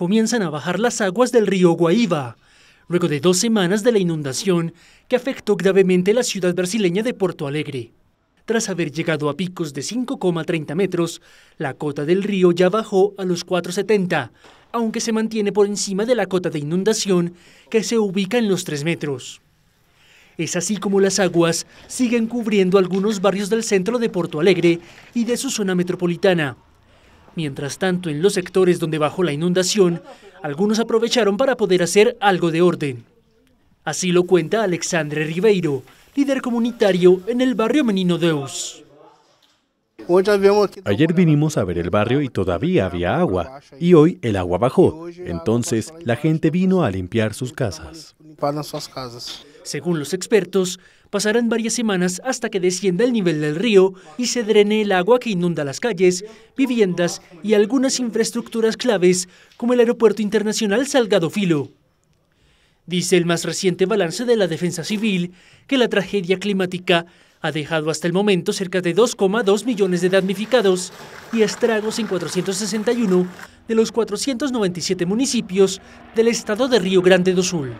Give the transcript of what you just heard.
comienzan a bajar las aguas del río Guaíba, luego de dos semanas de la inundación que afectó gravemente la ciudad brasileña de Porto Alegre. Tras haber llegado a picos de 5,30 metros, la cota del río ya bajó a los 4,70, aunque se mantiene por encima de la cota de inundación que se ubica en los 3 metros. Es así como las aguas siguen cubriendo algunos barrios del centro de Porto Alegre y de su zona metropolitana, Mientras tanto, en los sectores donde bajó la inundación, algunos aprovecharon para poder hacer algo de orden. Así lo cuenta Alexandre Ribeiro, líder comunitario en el barrio Menino Deus. Ayer vinimos a ver el barrio y todavía había agua, y hoy el agua bajó, entonces la gente vino a limpiar sus casas casas. Según los expertos, pasarán varias semanas hasta que descienda el nivel del río y se drene el agua que inunda las calles, viviendas y algunas infraestructuras claves como el Aeropuerto Internacional Salgado Filo. Dice el más reciente balance de la Defensa Civil que la tragedia climática ha dejado hasta el momento cerca de 2,2 millones de damnificados y estragos en 461 de los 497 municipios del estado de Río Grande do Sul.